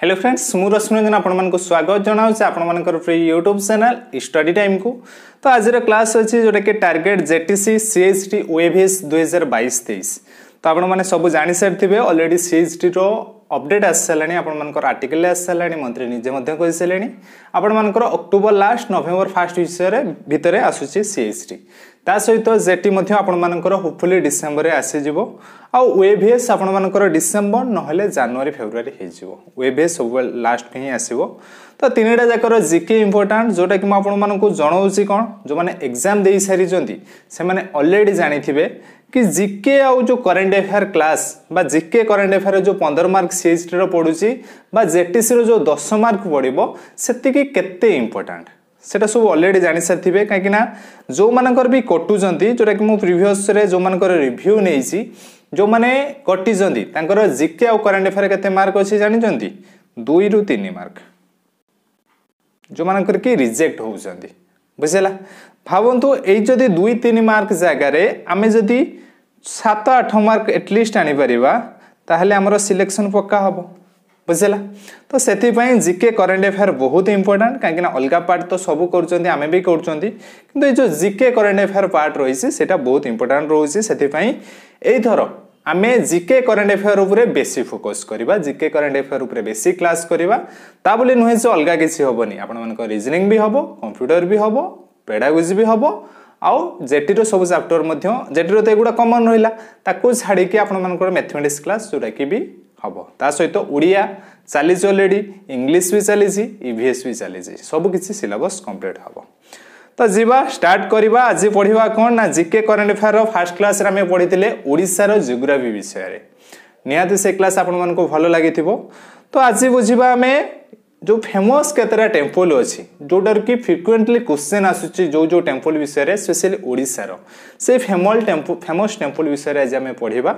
Hello friends মু রশ্মিরঞ্জন আপনার স্বাগত জনাওছি আপনার free YouTube channel study time কু তো আজির ক্লাস অছি যেটাকি টার্গেট জেটিসি সিএইচটি ওএভিএস দুই হাজার বাইশ তেইশ তো আপনার সবু জাঁসারিবে অলরেডি সিএইচটির অপডেট আসিসারা আপনার আর্টিকল আসিসারা মন্ত্রী নিজে কইসারে আপনার অক্টোবর লাস্ট নভেম্বর ফার্স্ট বিষয়ে ভিতরে আসুচি সিএইচটি ତା ସହିତ ଜେଟି ମଧ୍ୟ ଆପଣମାନଙ୍କର ହୋପଫୁଲି ଡିସେମ୍ବରରେ ଆସିଯିବ ଆଉ ୱେଭିଏସ୍ ଆପଣମାନଙ୍କର ଡିସେମ୍ବର ନହେଲେ ଜାନୁଆରୀ ଫେବୃଆରୀ ହେଇଯିବ ୱେଭିଏସ୍ ସବୁବେଳେ ଲାଷ୍ଟକୁ ହିଁ ଆସିବ ତ ତିନିଟା ଯାକର ଜିକେ ଇମ୍ପୋର୍ଟାଣ୍ଟ ଯେଉଁଟାକି ମୁଁ ଆପଣମାନଙ୍କୁ ଜଣାଉଛି କ'ଣ ଯେଉଁମାନେ ଏକ୍ଜାମ୍ ଦେଇସାରିଛନ୍ତି ସେମାନେ ଅଲରେଡ଼ି ଜାଣିଥିବେ କି ଜିକେ ଆଉ ଯେଉଁ କରେଣ୍ଟ ଆଫେୟାର କ୍ଲାସ୍ ବା ଜିକେ କରେଣ୍ଟ ଆଫେୟାର ଯେଉଁ ପନ୍ଦର ମାର୍କ ସିଏଚ୍ଟିର ପଡ଼ୁଛି ବା ଜେଟିସିର ଯେଉଁ ଦଶ ମାର୍କ ପଡ଼ିବ ସେତିକି କେତେ ଇମ୍ପୋର୍ଟାଣ୍ଟ সেটা সব অলরেডি জানি সারিথিবে কাইকি না যোমানকর বি কটুচন্তি যেটা কি মু রে যোমানকর রিভিউ নিয়েছি যে কটিছেন তাঁর জিকে আউ কারেন্ট এফআইআর কেতে মার্ক আছে জানিচন্তি 2 রু তিন মার্ক যোমানকর কি রিজেক্ট হউচন্তি বুঝলা ভাবন্তু এই যদি দুই তিন মার্ক জায়গায় আমি যদি সাত আট মার্ক এটলিস্ট আনিপার তাহলে আমার সিলেকশন পকা হব ବୁଝିଲା ତ ସେଥିପାଇଁ ଜିକେ କରେଣ୍ଟ ଆଫେୟାର ବହୁତ ଇମ୍ପୋର୍ଟାଣ୍ଟ କାହିଁକିନା ଅଲଗା ପାର୍ଟ ତ ସବୁ କରୁଛନ୍ତି ଆମେ ବି କରୁଛନ୍ତି କିନ୍ତୁ ଏଇ ଯେଉଁ ଜିକେ କରେଣ୍ଟ ଆଫେୟାର ପାର୍ଟ ରହିଛି ସେଇଟା ବହୁତ ଇମ୍ପୋର୍ଟାଣ୍ଟ ରହୁଛି ସେଥିପାଇଁ ଏଇଥର ଆମେ ଜିକେ କରେଣ୍ଟ ଆଫେୟାର ଉପରେ ବେଶୀ ଫୋକସ୍ କରିବା ଜିକେ କରେଣ୍ଟ ଆଫେୟାର ଉପରେ ବେଶୀ କ୍ଲାସ୍ କରିବା ତା ବୋଲି ନୁହେଁ ଯେ ଅଲଗା କିଛି ହେବନି ଆପଣମାନଙ୍କ ରିଜନିଂ ବି ହେବ କମ୍ପ୍ୟୁଟର ବି ହେବ ପେଡ଼ାଗୋଜି ବି ହେବ ଆଉ ଜେଟିର ସବୁ ଚାପ୍ଟର ମଧ୍ୟ ଜେଟିର ତ ଏଗୁଡ଼ା କମନ୍ ରହିଲା ତାକୁ ଛାଡ଼ିକି ଆପଣମାନଙ୍କର ମ୍ୟାଥମେଟିକ୍ସ କ୍ଲାସ୍ ଯେଉଁଟାକି ବି ତା ସହିତ ଓଡ଼ିଆ ଚାଲିଛି ଅଲରେଡ଼ି ଇଂଲିଶ ବି ଚାଲିଛି ଇଭିଏସ୍ ବି ଚାଲିଛି ସବୁ କିଛି ସିଲାବସ୍ କମ୍ପ୍ଲିଟ୍ ହେବ ତ ଯିବା ଷ୍ଟାର୍ଟ କରିବା ଆଜି ପଢ଼ିବା କ'ଣ ନା ଜିକେ କରେଣ୍ଟ ଆଫେୟାର୍ର ଫାର୍ଷ୍ଟ କ୍ଲାସ୍ରେ ଆମେ ପଢ଼ିଥିଲେ ଓଡ଼ିଶାର ଜିଓଗ୍ରାଫି ବିଷୟରେ ନିହାତି ସେ କ୍ଲାସ୍ ଆପଣମାନଙ୍କୁ ଭଲ ଲାଗିଥିବ ତ ଆଜି ବୁଝିବା ଆମେ जो फेमस केतटा टेम्पल अच्छी जोटार कि फ्रिक्वेंटली क्वेश्चन आसूसी जो जो टेम्पल विषय स्पेशली ओडार से फेमल टेम्पल फेमस टेम्पल विषय आज आम पढ़ा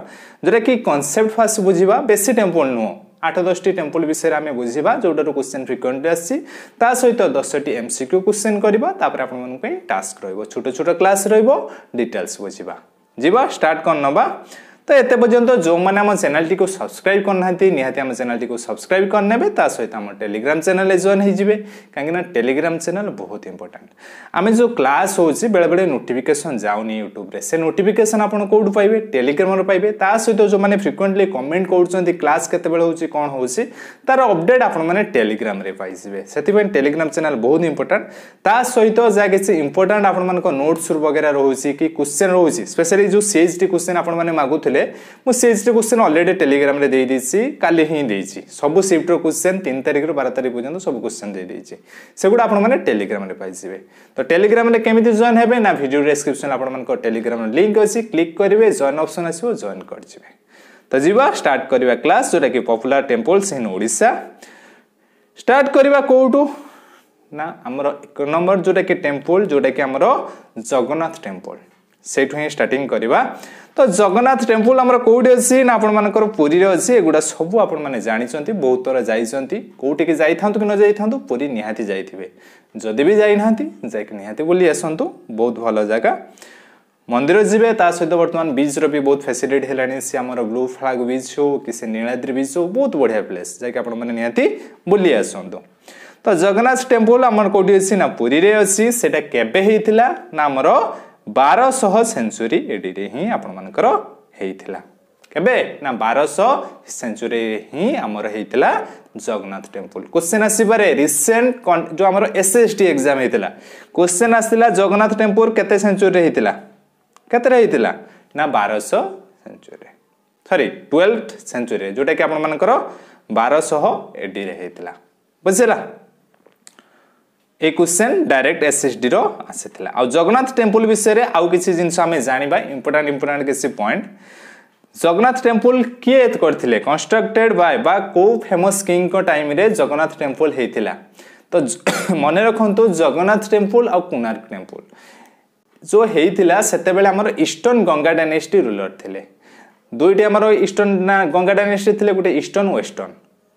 जोटा कि कनसेप्ट फास्ट बुझा बेसी टेम्पल नुह आठ दस टी टेम्पल विषय आम बुझा जोटार क्वेश्चन फ्रिक्वेंटली आसता सहित दस टी एम सिक्यू क्वेश्चन करवापर आप टास्क रोट छोट क्लास रोटेल्स बुझा जा स्टार्ट कर नवा তো এতে পর্যন্ত যে আম চ্যানেলটি সবসক্রাইব করে না নিহতি আম চ্যানেলটি সবসক্রাইব করে নেবে তা সহ আমার টেলিগ্রাম চ্যানেল জয়েন হয়ে যাবে কিনা টেলিগ্রাম চ্যানেল বহুত ইম্পর্টাট আমি যে ক্লাস হচ্ছে বেড়ে বেড়ে নোটিফিকেসন যাওনি ইউট্যুব্রে সে নোটিফিকেসন আপনার কোটু পাইবে টেলিগ্রামর পাইবে তা সহ যে ফ্রিকুয়েন্টলি কমেন্ট করছেন ক্লাস কেতবে হচ্ছে কম হচ্ছে তার অপডেট আপনার টেলিগ্রামে পাইবে সেপাই টেলিগ্রাম চ্যানেল বহুত ইম্পর্টাট তা সহ যা কিছু ইম্পর্টাট আপনার নোটস বগেরা রয়েছে কি কোশ্চেন রয়েছে স্পেশালি যে সিএচটি কোশ্চেন আপনার মাগুলে ହେଲେ ମୁଁ ସିଏଚ୍ର କୋଶ୍ଚିନ୍ ଅଲରେଡ଼ି ଟେଲିଗ୍ରାମରେ ଦେଇଦେଇଛି କାଲି ହିଁ ଦେଇଛି ସବୁ ସିଫ୍ଟର କୋଶ୍ଚିନ୍ ତିନି ତାରିଖରୁ ବାର ତାରିଖ ପର୍ଯ୍ୟନ୍ତ ସବୁ କୋଶ୍ଚିନ୍ ଦେଇଦେଇଛି ସେଗୁଡ଼ା ଆପଣମାନେ ଟେଲିଗ୍ରାମରେ ପାଇଯିବେ ତ ଟେଲିଗ୍ରାମରେ କେମିତି ଜଏନ୍ ହେବେ ନା ଭିଡ଼ିଓ ଡେସ୍କ୍ରିପ୍ସନ୍ ଆପଣମାନଙ୍କ ଟେଲିଗ୍ରାମର ଲିଙ୍କ୍ ଅଛି କ୍ଲିକ୍ କରିବେ ଜଏନ୍ ଅପସନ୍ ଆସିବ ଜଏନ୍ କରିଯିବେ ତ ଯିବା ଷ୍ଟାର୍ଟ କରିବା କ୍ଲାସ୍ ଯେଉଁଟାକି popular temples in Odisha start କରିବା କେଉଁଠୁ ନା ଆମର ଏକ ନମ୍ବର ଯେଉଁଟାକି ଟେମ୍ପଲ୍ ଯେଉଁଟାକି ଆମର ଜଗନ୍ନାଥ ଟେମ୍ପଲ୍ ସେଇଠୁ ହିଁ ଷ୍ଟାର୍ଟିଂ କରିବା ତ ଜଗନ୍ନାଥ ଟେମ୍ପଲ୍ ଆମର କେଉଁଠି ଅଛି ନା ଆପଣମାନଙ୍କର ପୁରୀରେ ଅଛି ଏଗୁଡ଼ା ସବୁ ଆପଣମାନେ ଜାଣିଛନ୍ତି ବହୁତ ଥର ଯାଇଛନ୍ତି କେଉଁଠିକି ଯାଇଥାନ୍ତୁ କି ନ ଯାଇଥାନ୍ତୁ ପୁରୀ ନିହାତି ଯାଇଥିବେ ଯଦି ବି ଯାଇନାହାନ୍ତି ଯାଇକି ନିହାତି ବୁଲି ଆସନ୍ତୁ ବହୁତ ଭଲ ଜାଗା ମନ୍ଦିର ଯିବେ ତା ସହିତ ବର୍ତ୍ତମାନ ବିଚ୍ର ବି ବହୁତ ଫ୍ୟାସିଲିଟି ହେଲାଣି ସେ ଆମର ବ୍ଲୁ ଫ୍ଲାଗ୍ ବିଚ୍ ହଉ କି ସେ ନୀଳାଦ୍ରି ବିଚ୍ ହଉ ବହୁତ ବଢ଼ିଆ ପ୍ଲେସ୍ ଯାଇକି ଆପଣମାନେ ନିହାତି ବୁଲି ଆସନ୍ତୁ ତ ଜଗନ୍ନାଥ ଟେମ୍ପଲ୍ ଆମର କେଉଁଠି ଅଛି ନା ପୁରୀରେ ଅଛି ସେଇଟା କେବେ ହେଇଥିଲା ନା ଆମର ବାରଶହ ସେଞ୍ଚୁରୀ ଏଡ଼ିରେ ହିଁ ଆପଣମାନଙ୍କର ହେଇଥିଲା କେବେ ନା ବାରଶହ ସେଞ୍ଚୁରୀରେ ହିଁ ଆମର ହେଇଥିଲା ଜଗନ୍ନାଥ ଟେମ୍ପୁଲ କୋଶ୍ଚିନ୍ ଆସିବାରେ ରିସେଣ୍ଟ ଯେଉଁ ଆମର ଏସ୍ ଏସ୍ ଟି ଏକ୍ଜାମ୍ ହେଇଥିଲା କୋଶ୍ଚିନ୍ ଆସିଥିଲା ଜଗନ୍ନାଥ ଟେମ୍ପୁଲ କେତେ ସେଞ୍ଚୁରୀରେ ହେଇଥିଲା କେତେରେ ହେଇଥିଲା ନା ବାରଶହ ସେଞ୍ଚୁରୀରେ ସରି ଟୁଏଲ୍ଥ ସେଞ୍ଚୁରୀରେ ଯେଉଁଟାକି ଆପଣମାନଙ୍କର ବାରଶହ ଏଡ଼ିରେ ହେଇଥିଲା ବୁଝିଲା এই কোশ্চেন ଡାଇରେକ୍ଟ ଏସ୍ଏସ୍ଡିର ଆସିଥିଲା ଆଉ ଜଗନ୍ନାଥ ଟେମ୍ପଲ ବିଷୟରେ ଆଉ କିଛି ଜିନିଷ ଆମେ ଜାଣିବା ଇମ୍ପୋର୍ଟାଣ୍ଟ ଇମ୍ପୋର୍ଟାଣ୍ଟ କିଛି ପଏଣ୍ଟ ଜଗନ୍ନାଥ ଟେମ୍ପଲ କିଏ କରିଥିଲେ କନଷ୍ଟ୍ରକ୍ଟେଡ୍ ବାଏ ବା କେଉଁ ଫେମସ୍ କିଙ୍ଗଙ୍କ ଟାଇମ୍ରେ ଜଗନ୍ନାଥ ଟେମ୍ପଲ ହେଇଥିଲା ତ ମନେ ରଖନ୍ତୁ ଜଗନ୍ନାଥ ଟେମ୍ପଲ ଆଉ କୋଣାର୍କ ଟେମ୍ପଲ ଯେଉଁ ହେଇଥିଲା ସେତେବେଳେ ଆମର ଇଷ୍ଟର୍ଣ୍ଣ ଗଙ୍ଗା ଡାଇନେଷ୍ଟି ରୁଲର ଥିଲେ ଦୁଇଟି ଆମର ଇଷ୍ଟର୍ଣ୍ଣ ନା ଗଙ୍ଗା ଡାଇନେଷ୍ଟି ଥିଲେ ଗୋଟେ ଇଷ୍ଟର୍ଣ୍ଣ ୱେଷ୍ଟର୍ଣ୍ଣ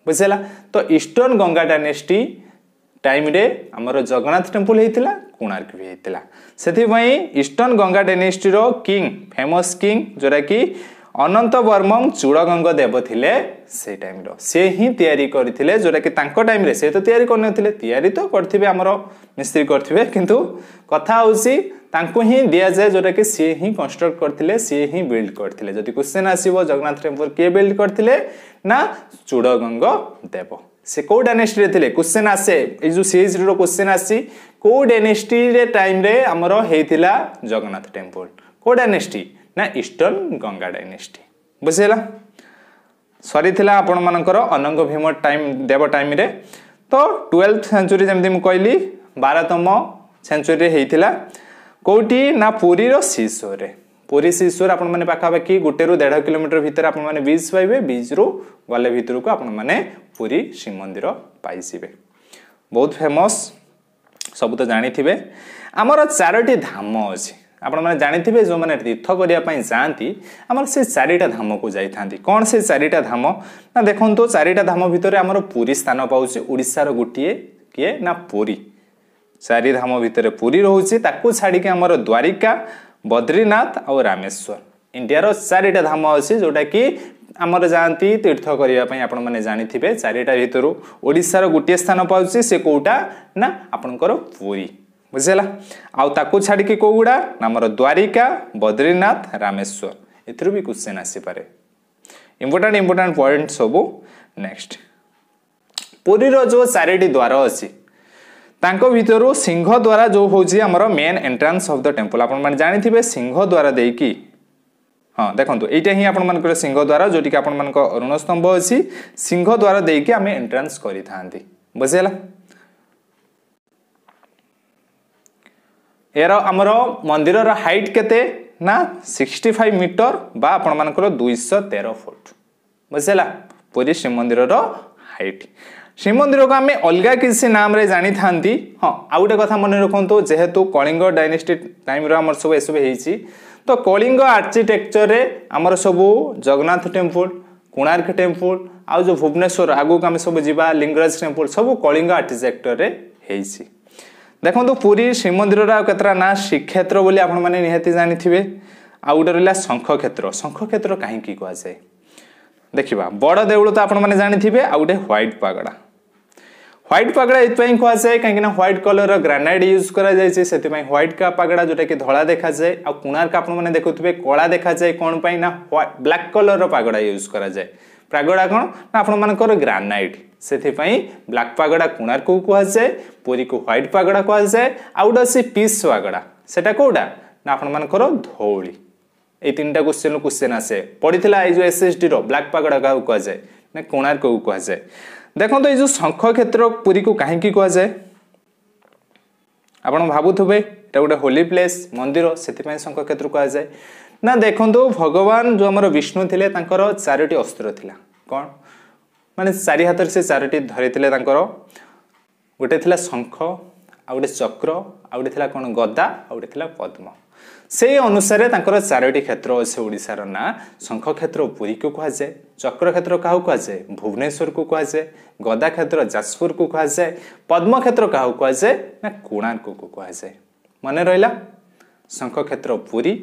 ବୁଝିହେଲା ତ ଇଷ୍ଟର୍ଣ୍ଣ ଗଙ୍ଗା ଡାଇନେଷ୍ଟି ଟାଇମ୍ରେ ଆମର ଜଗନ୍ନାଥ ଟେମ୍ପଲ୍ ହେଇଥିଲା କୋଣାର୍କ ବି ହେଇଥିଲା ସେଥିପାଇଁ ଇଷ୍ଟର୍ଣ୍ଣ ଗଙ୍ଗା ଡାଇନେଷ୍ଟିର କିଙ୍ଗ ଫେମସ୍ କିଙ୍ଗ ଯେଉଁଟାକି ଅନନ୍ତ ବର୍ମମ ଚୂଡ଼ଗଙ୍ଗ ଦେବ ଥିଲେ ସେଇ ଟାଇମ୍ର ସେ ହିଁ ତିଆରି କରିଥିଲେ ଯେଉଁଟାକି ତାଙ୍କ ଟାଇମ୍ରେ ସେ ତ ତିଆରି କରିନଥିଲେ ତିଆରି ତ କରିଥିବେ ଆମର ମିସ୍ତ୍ରୀ କରିଥିବେ କିନ୍ତୁ କଥା ହେଉଛି ତାଙ୍କୁ ହିଁ ଦିଆଯାଏ ଯେଉଁଟାକି ସିଏ ହିଁ କନଷ୍ଟ୍ରକ୍ଟ କରିଥିଲେ ସିଏ ହିଁ ବିଲ୍ଡ କରିଥିଲେ ଯଦି କୋଶ୍ଚିନ୍ ଆସିବ ଜଗନ୍ନାଥ ଟେମ୍ପଲ୍ କିଏ ବିଲ୍ଡ କରିଥିଲେ ନା ଚୂଡ଼ଗଙ୍ଗ ଦେବ ସେ କେଉଁ ଡାଇନେଷ୍ଟ୍ରିରେ ଥିଲେ କୋଶ୍ଚିନ୍ ଆସେ ଏ ଯେଉଁ ସିଏଜିର କୋଶ୍ଚିନ୍ ଆସିଛି କେଉଁ ଡାଇନେଷ୍ଟ୍ରିରେ ଟାଇମ୍ରେ ଆମର ହେଇଥିଲା ଜଗନ୍ନାଥ ଟେମ୍ପଲ୍ କେଉଁ ଡାଇନେଷ୍ଟ୍ରି ନା ଇଷ୍ଟର୍ଣ୍ଣ ଗଙ୍ଗା ଡାଇନେଷ୍ଟ୍ରି ବୁଝିହେଲା ସରିଥିଲା ଆପଣମାନଙ୍କର ଅନଙ୍ଗ ଭୀମ ଟାଇମ୍ ଦେବ ଟାଇମ୍ରେ ତ ଟୁଏଲ୍ଥ ସେଞ୍ଚୁରୀ ଯେମିତି ମୁଁ କହିଲି ବାରତମ ସେଞ୍ଚୁରୀରେ ହେଇଥିଲା କେଉଁଠି ନା ପୁରୀର ଶିଶୁରେ ପୁରୀ ଶିଶୁର ଆପଣମାନେ ପାଖାପାଖି ଗୋଟେରୁ ଦେଢ଼ କିଲୋମିଟର ଭିତରେ ଆପଣମାନେ ବିଚ୍ ପାଇବେ ବିଚ୍ରୁ ଗଲେ ଭିତରକୁ ଆପଣମାନେ ପୁରୀ ଶ୍ରୀମନ୍ଦିର ପାଇଯିବେ ବହୁତ ଫେମସ୍ ସବୁ ତ ଜାଣିଥିବେ ଆମର ଚାରୋଟି ଧାମ ଅଛି ଆପଣମାନେ ଜାଣିଥିବେ ଯେଉଁମାନେ ତୀର୍ଥ କରିବା ପାଇଁ ଯାଆନ୍ତି ଆମର ସେ ଚାରିଟା ଧାମକୁ ଯାଇଥାନ୍ତି କ'ଣ ସେ ଚାରିଟା ଧାମ ନା ଦେଖନ୍ତୁ ଚାରିଟା ଧାମ ଭିତରେ ଆମର ପୁରୀ ସ୍ଥାନ ପାଉଛି ଓଡ଼ିଶାର ଗୋଟିଏ କିଏ ନା ପୁରୀ ଚାରି ଧାମ ଭିତରେ ପୁରୀ ରହୁଛି ତାକୁ ଛାଡ଼ିକି ଆମର ଦ୍ୱାରିକା ବଦ୍ରିନାଥ ଆଉ ରାମେଶ୍ୱର ଇଣ୍ଡିଆର ଚାରିଟା ଧାମ ଅଛି ଯେଉଁଟାକି ଆମର ଯାଆନ୍ତି ତୀର୍ଥ କରିବା ପାଇଁ ଆପଣମାନେ ଜାଣିଥିବେ ଚାରିଟା ଭିତରୁ ଓଡ଼ିଶାର ଗୋଟିଏ ସ୍ଥାନ ପାଉଛି ସେ କେଉଁଟା ନା ଆପଣଙ୍କର ପୁରୀ ବୁଝିହେଲା ଆଉ ତାକୁ ଛାଡ଼ିକି କେଉଁଗୁଡ଼ା ନା ଆମର ଦ୍ୱାରିକା ବଦ୍ରିନାଥ ରାମେଶ୍ୱର ଏଥିରୁ ବି କ୍ୱେଶ୍ଚିନ୍ ଆସିପାରେ ଇମ୍ପୋର୍ଟାଣ୍ଟ ଇମ୍ପୋର୍ଟାଣ୍ଟ ପଏଣ୍ଟ ସବୁ ନେକ୍ସଟ ପୁରୀର ଯେଉଁ ଚାରିଟି ଦ୍ୱାର ଅଛି ତାଙ୍କ ଭିତରୁ ସିଂହ ଦ୍ୱାରା ଯେଉଁ ହେଉଛି ଆମର main entrance of the temple ଆପଣମାନେ ଜାଣିଥିବେ ସିଂହ ଦ୍ୱାରା ଦେଇକି ହଁ ଦେଖନ୍ତୁ ଏଇଟା ହିଁ ଆପଣମାନଙ୍କର ସିଂହ ଦ୍ୱାରା ଯେଉଁଠିକି ଆପଣମାନଙ୍କ ଅରୁଣ ସ୍ତମ୍ଭ ଅଛି ସିଂହ ଦ୍ୱାରା ଦେଇକି ଆମେ ଏଣ୍ଟ୍ରାନ୍ସ କରିଥାନ୍ତି ବୁଝିହେଲା ଏହାର ଆମର ମନ୍ଦିରର ହାଇଟ୍ କେତେ ନା ସିକ୍ସଟି ଫାଇଭ୍ ମିଟର ବା ଆପଣମାନଙ୍କର ଦୁଇଶହ ତେର ଫୁଟ ବୁଝିହେଲା ପୁରୀ ଶ୍ରୀମନ୍ଦିରର ହାଇଟ୍ ଶ୍ରୀମନ୍ଦିରକୁ ଆମେ ଅଲଗା କିଛି ନାମରେ ଜାଣିଥାନ୍ତି ହଁ ଆଉ ଗୋଟେ କଥା ମନେ ରଖନ୍ତୁ ଯେହେତୁ କଳିଙ୍ଗ ଡାଇନେଷ୍ଟି ଟାଇମ୍ର ଆମର ସବୁ ଏସବୁ ହେଇଛି ତ କଳିଙ୍ଗ ଆର୍କିଟେକ୍ଚରରେ ଆମର ସବୁ ଜଗନ୍ନାଥ ଟେମ୍ପୁଲ୍ କୋଣାର୍କ ଟେମ୍ପୁଲ୍ ଆଉ ଯେଉଁ ଭୁବନେଶ୍ୱର ଆଗକୁ ଆମେ ସବୁ ଯିବା ଲିଙ୍ଗରାଜ ଟେମ୍ପୁଲ୍ ସବୁ କଳିଙ୍ଗ ଆର୍କିଟେକ୍ଚରରେ ହେଇଛି ଦେଖନ୍ତୁ ପୁରୀ ଶ୍ରୀମନ୍ଦିରର ଆଉ କେତେଟା ନାଁ ଶ୍ରୀକ୍ଷେତ୍ର ବୋଲି ଆପଣମାନେ ନିହାତି ଜାଣିଥିବେ ଆଉ ଗୋଟେ ରହିଲା ଶଙ୍ଖକ୍ଷେତ୍ର ଶଙ୍ଖକ୍ଷେତ୍ର କାହିଁକି କୁହାଯାଏ ଦେଖିବା ବଡ଼ ଦେଉଳ ତ ଆପଣମାନେ ଜାଣିଥିବେ ଆଉ ଗୋଟେ ହ୍ୱାଇଟ୍ ପାଗଡ଼ା ହ୍ୱାଇଟ୍ ପାଗଡ଼ା ଏଥିପାଇଁ କୁହାଯାଏ କାହିଁକିନା ହ୍ୱାଇଟ୍ କଲର୍ର ଗ୍ରାନାଇଟ୍ ୟୁଜ୍ କରାଯାଇଛି ସେଥିପାଇଁ ହ୍ୱାଇଟ୍ କା ପାଗଡ଼ା ଯେଉଁଟାକି ଧଳା ଦେଖାଯାଏ ଆଉ କୋଣାର୍କ ଆପଣମାନେ ଦେଖୁଥିବେ କଳା ଦେଖାଯାଏ କ'ଣ ପାଇଁ ନା ବ୍ଲାକ୍ କଲର୍ର ପାଗଡ଼ା ୟୁଜ୍ କରାଯାଏ ପାଗଡ଼ା କ'ଣ ନା ଆପଣମାନଙ୍କର ଗ୍ରାନାଇଟ୍ ସେଥିପାଇଁ ବ୍ଲାକ୍ ପାଗଡ଼ା କୋଣାର୍କକୁ କୁହାଯାଏ ପୁରୀକୁ ହ୍ୱାଇଟ୍ ପାଗଡ଼ା କୁହାଯାଏ ଆଉ ଗୋଟେ ଅଛି ପିସ୍ ପାଗଡ଼ା ସେଟା କେଉଁଟା ନା ଆପଣମାନଙ୍କର ଧଉଳି ଏଇ ତିନିଟା କ୍ୱେଶ୍ଚିନ୍ରୁ କ୍ୱେଶ୍ଚିନ୍ ଆସେ ପଡ଼ିଥିଲା ଏଇ ଯେଉଁ ଏସ୍ ଏସ୍ ଡିର ବ୍ଲାକ୍ ପାଗଡ଼ା କାହାକୁ କୁହାଯାଏ ନା କୋଣାର୍କକୁ କୁହାଯାଏ ଦେଖନ୍ତୁ ଏଇ ଯେଉଁ ଶଙ୍ଖ କ୍ଷେତ୍ର ପୁରୀକୁ କାହିଁକି କୁହାଯାଏ ଆପଣ ଭାବୁଥିବେ ଏଇଟା ଗୋଟେ ହୋଲି ପ୍ଲେସ୍ ମନ୍ଦିର ସେଥିପାଇଁ ଶଙ୍ଖ କ୍ଷେତ୍ର କୁହାଯାଏ ନା ଦେଖନ୍ତୁ ଭଗବାନ ଯେଉଁ ଆମର ବିଷ୍ଣୁ ଥିଲେ ତାଙ୍କର ଚାରୋଟି ଅସ୍ତ୍ର ଥିଲା କ'ଣ ମାନେ ଚାରି ହାତରେ ସେ ଚାରୋଟି ଧରିଥିଲେ ତାଙ୍କର ଗୋଟେ ଥିଲା ଶଙ୍ଖ ଆଉ ଗୋଟେ ଚକ୍ର ଆଉ ଗୋଟେ ଥିଲା କ'ଣ ଗଦା ଆଉ ଗୋଟେ ଥିଲା ପଦ୍ମ ସେହି ଅନୁସାରେ ତାଙ୍କର ଚାରୋଟି କ୍ଷେତ୍ର ଅଛି ଓଡ଼ିଶାର ନାଁ ଶଙ୍ଖ କ୍ଷେତ୍ର ପୁରୀକୁ କୁହାଯାଏ ଚକ୍ରକ୍ଷେତ୍ର କାହାକୁ କୁହାଯାଏ ଭୁବନେଶ୍ୱରକୁ କୁହାଯାଏ ଗଦା କ୍ଷେତ୍ର ଯାଜପୁରକୁ କୁହାଯାଏ ପଦ୍ମକ୍ଷେତ୍ର କାହାକୁ କୁହାଯାଏ ନା କୋଣାର୍କକୁ କୁହାଯାଏ ମନେ ରହିଲା ଶଙ୍ଖ କ୍ଷେତ୍ର ପୁରୀ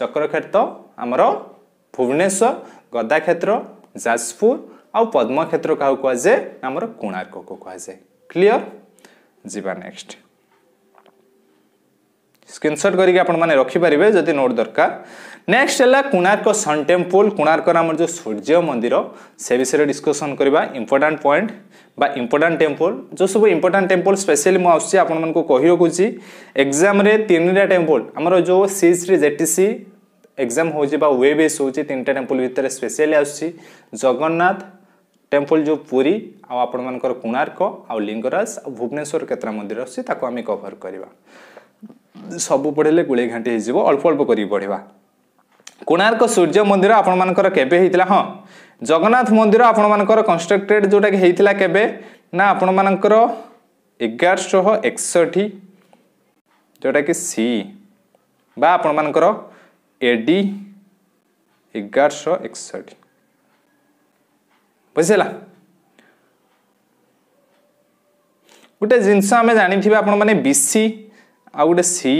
ଚକ୍ରକ୍ଷେତ୍ର ଆମର ଭୁବନେଶ୍ୱର ଗଦା କ୍ଷେତ୍ର ଯାଜପୁର ଆଉ ପଦ୍ମକ୍ଷେତ୍ର କାହାକୁ କୁହାଯାଏ ଆମର କୋଣାର୍କକୁ କୁହାଯାଏ କ୍ଲିଅର ଯିବା ନେକ୍ସଟ ସ୍କ୍ରିନଶଟ୍ କରିକି ଆପଣମାନେ ରଖିପାରିବେ ଯଦି ନୋଟ୍ ଦରକାର ନେକ୍ସଟ ହେଲା କୋଣାର୍କ ସନ୍ ଟେମ୍ପୁଲ୍ କୋଣାର୍କର ଆମର ଯେଉଁ ସୂର୍ଯ୍ୟ ମନ୍ଦିର ସେ ବିଷୟରେ ଡିସ୍କସନ୍ କରିବା ଇମ୍ପୋର୍ଟାଣ୍ଟ ପଏଣ୍ଟ বা ইম্পর্টাট টেম্পল যে সব ইম্পর্টাট টেম্পল স্পেশালি মু আসছি আপনার কহি রকুছি এক্সামে তিনটা টেম্পল আমার যে সিএসি জেটিসি এক্সাম হচ্ছে বা ওয়ে বেস হচ্ছে তিনটা টেম্পল ভিতরে স্পেশালি আসছি জগন্নাথ টেম্পল যে পুরী আপনার কোণার্ক আলিঙ্গরাজ ভুবনেশ্বর কেতরা মন্দির আসছে তাকে আমি কভর করা ସବୁ ପଢ଼ିଲେ ଗୁଳେଇ ଘାଣ୍ଟି ହେଇଯିବ ଅଳ୍ପ ଅଳ୍ପ କରିକି ପଢ଼ିବା କୋଣାର୍କ ସୂର୍ଯ୍ୟ ମନ୍ଦିର ଆପଣମାନଙ୍କର କେବେ ହେଇଥିଲା ହଁ ଜଗନ୍ନାଥ ମନ୍ଦିର ଆପଣମାନଙ୍କର କନଷ୍ଟ୍ରକ୍ଟେଡ୍ ଯେଉଁଟାକି ହେଇଥିଲା କେବେ ନା ଆପଣମାନଙ୍କର ଏଗାରଶହ ଏକଷଠି ଯେଉଁଟାକି ସି ବା ଆପଣମାନଙ୍କର ଏ ଡି ଏଗାରଶହ ଏକଷଠି ବୁଝିହେଲା ଗୋଟେ ଜିନିଷ ଆମେ ଜାଣିଥିବା ଆପଣମାନେ ବିସି ଆଉ ଗୋଟେ ସି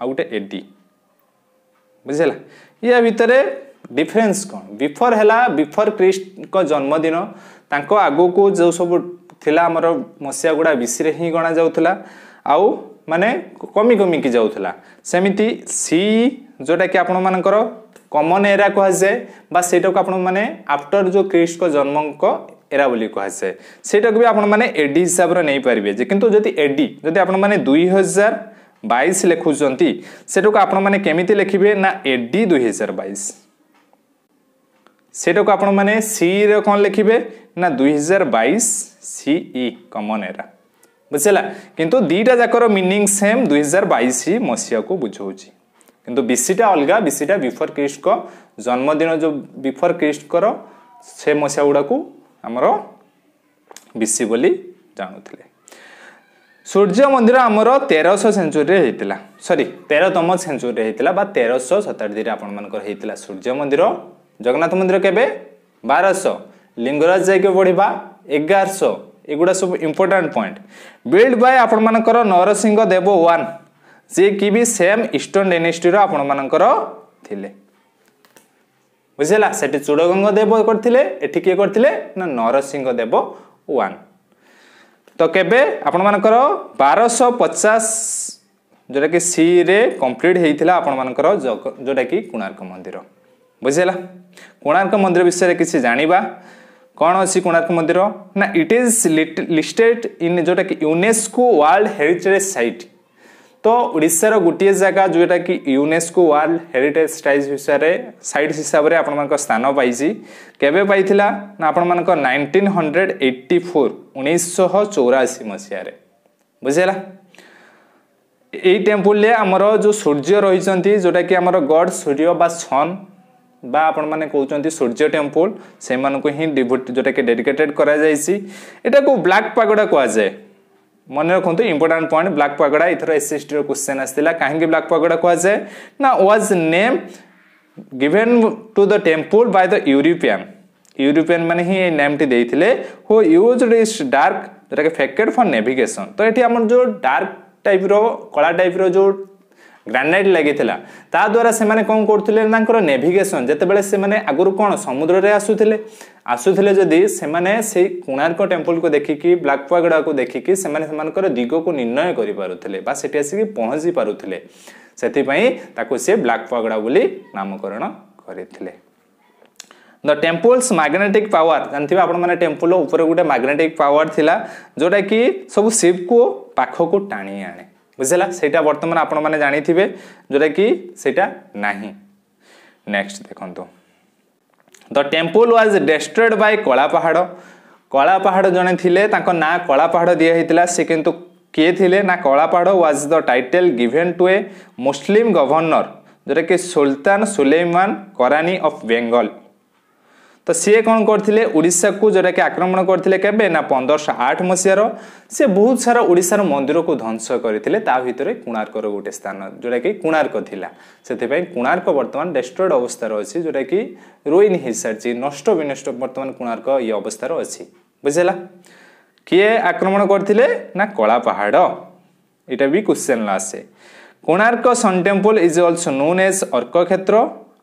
ଆଉ ଗୋଟେ ଏ ଡି ବୁଝିହେଲା ୟା ଭିତରେ ଡିଫରେନ୍ସ କ'ଣ ବିଫୋର ହେଲା ବିଫୋର କ୍ରିଷ୍ଟଙ୍କ ଜନ୍ମଦିନ ତାଙ୍କ ଆଗକୁ ଯେଉଁ ସବୁ ଥିଲା ଆମର ମସିହା ଗୁଡ଼ା ବିସିରେ ହିଁ ଗଣାଯାଉଥିଲା ଆଉ ମାନେ କମି କମିକି ଯାଉଥିଲା ସେମିତି ସି ଯେଉଁଟାକି ଆପଣମାନଙ୍କର କମନ୍ ଏରା କୁହାଯାଏ ବା ସେଇଟାକୁ ଆପଣମାନେ ଆଫ୍ଟର ଯେଉଁ କ୍ରିଷ୍ଟଙ୍କ ଜନ୍ମଙ୍କ ଏରା ବୋଲି କୁହାଯାଏ ସେଇଟାକୁ ବି ଆପଣମାନେ ଏଡି ହିସାବରେ ନେଇପାରିବେ ଯେ କିନ୍ତୁ ଯଦି ଏଡି ଯଦି ଆପଣମାନେ ଦୁଇ ହଜାର বাইশ লেখুচার সেটাকে আপন মানে কেমিতি লেখিবে না এডি দুই হাজার বাইশ সেটাকে আপন মানে সিরে কম লেখিবে না দুই হাজার বাইশ সিই কমন এরা বুঝলা কিন্তু দুইটা যাকর মিনিং সেম দুই হাজার বাইশ মশিয়াকে বুঝাଉଛି কিন্তু বিসিটা অলগা বিসিটা বিফোর ক্রিস্টক জন্মদিন যে বিফোর ক্রিস্টকর সে মশা গুড়া আমার বিসি বলে জাণুলে ସୂର୍ଯ୍ୟ ମନ୍ଦିର ଆମର ତେରଶହ ସେଞ୍ଚୁରୀରେ ହେଇଥିଲା ସରି ତେରତମ ସେଞ୍ଚୁରୀରେ ହେଇଥିଲା ବା ତେରଶହ ଶତାବ୍ଦୀରେ ଆପଣମାନଙ୍କର ହେଇଥିଲା ସୂର୍ଯ୍ୟ ମନ୍ଦିର ଜଗନ୍ନାଥ ମନ୍ଦିର କେବେ ବାରଶହ ଲିଙ୍ଗରାଜ ଯାଇକି ବଢ଼ିବା ଏଗାରଶହ ଏଗୁଡ଼ା ସବୁ ଇମ୍ପୋର୍ଟାଣ୍ଟ ପଏଣ୍ଟ ବିଲ୍ଡ ବାଏ ଆପଣମାନଙ୍କର ନରସିଂହ ଦେବ ୱାନ୍ ଯିଏକି ବି ସେମ୍ ଇଷ୍ଟର୍ଣ୍ଣ ଡେନିଷ୍ଟ୍ରିର ଆପଣମାନଙ୍କର ଥିଲେ ବୁଝିହେଲା ସେଠି ଚୂଡ଼ଗଙ୍ଗ ଦେବ କରିଥିଲେ ଏଠି କିଏ କରିଥିଲେ ନା ନରସିଂହ ଦେବ ୱାନ୍ তো কেবে ଆପଣମାନଙ୍କର ବାରଶହ ପଚାଶ ଯେଉଁଟାକି ସିରେ କମ୍ପ୍ଲିଟ୍ ହେଇଥିଲା ଆପଣମାନଙ୍କର ଯେଉଁଟାକି କୋଣାର୍କ ମନ୍ଦିର ବୁଝିହେଲା କୋଣାର୍କ ମନ୍ଦିର ବିଷୟରେ କିଛି ଜାଣିବା କ'ଣ ଅଛି କୋଣାର୍କ ମନ୍ଦିର ନା ଇଟ୍ ଇଜ୍ ଲିଷ୍ଟେଡ୍ ଇନ୍ ଯେଉଁଟାକି ୟୁନେସ୍କୋ ୱାର୍ଲଡ ହେରିଟେଜ୍ ସାଇଟ୍ ତ ଓଡ଼ିଶାର ଗୋଟିଏ ଜାଗା ଯେଉଁଟାକି ୟୁନେସ୍କୋ ୱାର୍ଲଡ ହେରିଟେଜ୍ ସାଇଟ୍ ହିସାବରେ ସାଇଟ୍ ହିସାବରେ ଆପଣମାନଙ୍କ ସ୍ଥାନ ପାଇଛି କେବେ ପାଇଥିଲା ନା ଆପଣମାନଙ୍କ ନାଇନଟିନ୍ ହଣ୍ଡ୍ରେଡ଼ ଏଇଟି ଫୋର୍ ଉଣେଇଶହ ଚଉରାଅଶୀ ମସିହାରେ ବୁଝିହେଲା ଏଇ ଟେମ୍ପୁଲରେ ଆମର ଯେଉଁ ସୂର୍ଯ୍ୟ ରହିଛନ୍ତି ଯେଉଁଟାକି ଆମର ଗଡ୍ ସୂର୍ଯ୍ୟ ବା ସନ୍ ବା ଆପଣମାନେ କହୁଛନ୍ତି ସୂର୍ଯ୍ୟ ଟେମ୍ପୁଲ ସେମାନଙ୍କୁ ହିଁ ଡିଭୋ ଯେଉଁଟାକି ଡେଡିକେଟେଡ଼ କରାଯାଇଛି ଏଇଟାକୁ ବ୍ଲାକ୍ ପାଗୋଡ଼ା କୁହାଯାଏ ମନେ ରଖନ୍ତୁ ଇମ୍ପୋର୍ଟାଣ୍ଟ ପଏଣ୍ଟ ବ୍ଲାକ୍ ପାଗଡ଼ା ଏଥର ଏସ୍ଏସ୍ଟିର କ୍ୱେଶ୍ଚେନ୍ ଆସିଥିଲା କାହିଁକି ବ୍ଲାକ୍ ପାଗଡ଼ା କୁହାଯାଏ ନା was name given to the temple by the European European ମାନେ ହିଁ ଏଇ ନେମ୍ଟି ଦେଇଥିଲେ ହୁ ୟୁଜ୍ ଇସ୍ ଡାର୍କ ଯେଉଁଟାକି ଫେକେଟ୍ ଫର୍ ନେଭିଗେସନ୍ ତ ଏଠି ଆମର ଯେଉଁ ଡାର୍କ ଟାଇପ୍ର କଳା ଟାଇପ୍ର ଯେଉଁ ଗ୍ରାନାଇଟ୍ ଲାଗିଥିଲା ତା ଦ୍ୱାରା ସେମାନେ କ'ଣ କରୁଥିଲେ ତାଙ୍କର ନେଭିଗେସନ୍ ଯେତେବେଳେ ସେମାନେ ଆଗରୁ କ'ଣ ସମୁଦ୍ରରେ ଆସୁଥିଲେ ଆସୁଥିଲେ ଯଦି ସେମାନେ ସେଇ କୋଣାର୍କ ଟେମ୍ପଲକୁ ଦେଖିକି ବ୍ଲାକ୍ ପାଗଡ଼ାକୁ ଦେଖିକି ସେମାନେ ସେମାନଙ୍କର ଦିଗକୁ ନିର୍ଣ୍ଣୟ କରିପାରୁଥିଲେ ବା ସେଠି ଆସିକି ପହଞ୍ଚି ପାରୁଥିଲେ ସେଥିପାଇଁ ତାକୁ ସେ ବ୍ଲାକ୍ ପାଗଡ଼ା ବୋଲି ନାମକରଣ କରିଥିଲେ ଦ ଟେମ୍ପଲ୍ସ ମ୍ୟାଗ୍ନେଟିକ୍ ପାୱାର ଜାଣିଥିବେ ଆପଣମାନେ ଟେମ୍ପଲ ଉପରେ ଗୋଟେ ମ୍ୟାଗ୍ନେଟିକ୍ ପାୱାର ଥିଲା ଯେଉଁଟାକି ସବୁ ସିପ୍କୁ ପାଖକୁ ଟାଣି ଆଣେ বুঝলা সেইটা বর্তমানে আপনার জাঁথিবে যেটা কি সেটা না নেক্সট দেখন্তু the temple was destroyed by Kalapahar Kalapahar জনে থিলে তাঁর না কলাপাহাড় দিয়ে হয়েছিল সে কিন্তু কে থিলে না Kalapahar was the title given to a Muslim governor যেটা কি সুলতান সুলেইমান করানি অফ বেঙ্গল ତ ସିଏ କ'ଣ କରିଥିଲେ ଓଡ଼ିଶାକୁ ଯେଉଁଟାକି ଆକ୍ରମଣ କରିଥିଲେ କେବେ ନା ପନ୍ଦରଶହ ଆଠ ମସିହାର ସେ ବହୁତ ସାରା ଓଡ଼ିଶାର ମନ୍ଦିରକୁ ଧ୍ୱଂସ କରିଥିଲେ ତା ଭିତରେ କୋଣାର୍କର ଗୋଟେ ସ୍ଥାନ ଯେଉଁଟାକି କୋଣାର୍କ ଥିଲା ସେଥିପାଇଁ କୋଣାର୍କ ବର୍ତ୍ତମାନ ଡେଷ୍ଟ୍ରଏଡ୍ ଅବସ୍ଥାରେ ଅଛି ଯେଉଁଟାକି ରୋଇନ୍ ହେଇସାରିଛି ନଷ୍ଟ ବିନଷ୍ଟ ବର୍ତ୍ତମାନ କୋଣାର୍କ ଇଏ ଅବସ୍ଥାରେ ଅଛି ବୁଝିହେଲା କିଏ ଆକ୍ରମଣ କରିଥିଲେ ନା କଳା ପାହାଡ଼ ଏଇଟା ବି କ୍ୱେଶ୍ଚେନ୍ ଆସେ Konark sun temple is also known as Arka Kshetra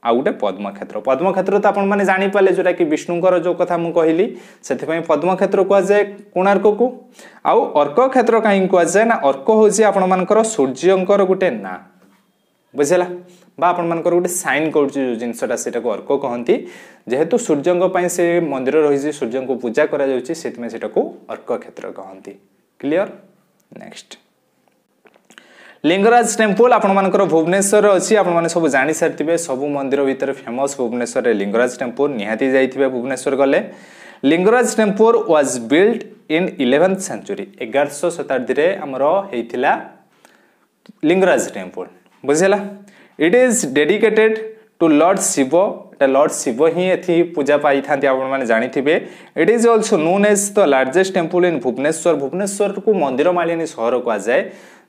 ଆଉ ଗୋଟେ ପଦ୍ମକ୍ଷେତ୍ର ପଦ୍ମକ୍ଷେତ୍ର ତ ଆପଣମାନେ ଜାଣିପାରିଲେ ଯେଉଁଟାକି ବିଷ୍ଣୁଙ୍କର ଯେଉଁ କଥା ମୁଁ କହିଲି ସେଥିପାଇଁ ପଦ୍ମକ୍ଷେତ୍ର କୁହାଯାଏ କୋଣାର୍କକୁ ଆଉ ଅର୍କ କ୍ଷେତ୍ର କାହିଁକି କୁହାଯାଏ ନା ଅର୍କ ହେଉଛି ଆପଣମାନଙ୍କର ସୂର୍ଯ୍ୟଙ୍କର ଗୋଟେ ନାଁ ବୁଝିଲା ବା ଆପଣମାନଙ୍କର ଗୋଟେ ସାଇନ୍ କରୁଛି ଯେଉଁ ଜିନିଷଟା ସେଇଟାକୁ ଅର୍କ କହନ୍ତି ଯେହେତୁ ସୂର୍ଯ୍ୟଙ୍କ ପାଇଁ ସେ ମନ୍ଦିର ରହିଛି ସୂର୍ଯ୍ୟଙ୍କୁ ପୂଜା କରାଯାଉଛି ସେଥିପାଇଁ ସେଟାକୁ ଅର୍କ କ୍ଷେତ୍ର କହନ୍ତି କ୍ଲିଅର ନେକ୍ସଟ লিঙ্গরাজ টেম্পল আপনার ভুবনেশ্বর অনেক সব জাঁ সারি সবু মন্দির ভিতরে ফেমস ভুবনেশ্বরের লিঙ্গরাজ টেম্পল নিহতি যাই ভুবনেশ্বর গলে Lingaraj temple was build in eleventh century এগারশ শতাব্দীরে আমার হয়েছিল লিঙ্গরাজ টেম্পল বুঝিলা it is dedicated to lord Shiva এটা লর্ড শিব ହିଁ ଏଠି ପୂଜା ପାଇଥାନ୍ତି ଆପଣମାନେ ଜାଣିଥିବେ it is also known as the largest temple in Bhubaneswar ଭୁବନେଶ୍ୱରକୁ ମନ୍ଦିର ମାଳିନୀ ସହର କୁହାଯାଏ